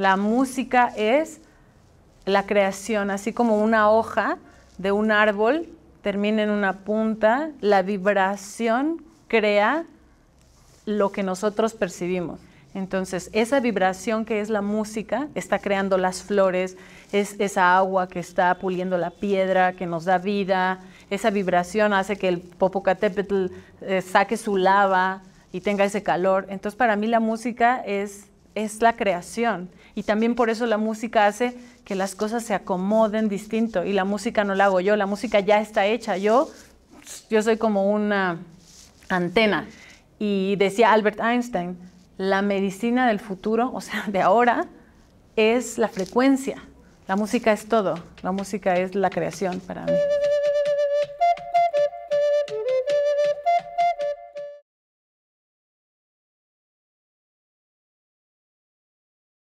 La música es la creación, así como una hoja de un árbol termina en una punta, la vibración crea lo que nosotros percibimos. Entonces, esa vibración que es la música está creando las flores, es esa agua que está puliendo la piedra, que nos da vida. Esa vibración hace que el Popocatépetl eh, saque su lava y tenga ese calor. Entonces, para mí la música es es la creación. Y también por eso la música hace que las cosas se acomoden distinto. Y la música no la hago yo, la música ya está hecha. Yo, yo soy como una antena. Y decía Albert Einstein, la medicina del futuro, o sea, de ahora, es la frecuencia. La música es todo. La música es la creación para mí.